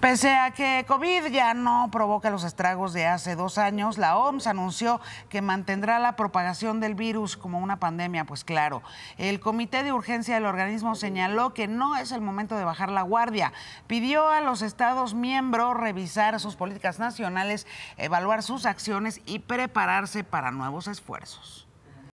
Pese a que COVID ya no provoca los estragos de hace dos años, la OMS anunció que mantendrá la propagación del virus como una pandemia, pues claro. El Comité de Urgencia del organismo señaló que no es el momento de bajar la guardia. Pidió a los Estados miembros revisar sus políticas nacionales, evaluar sus acciones y prepararse para nuevos esfuerzos.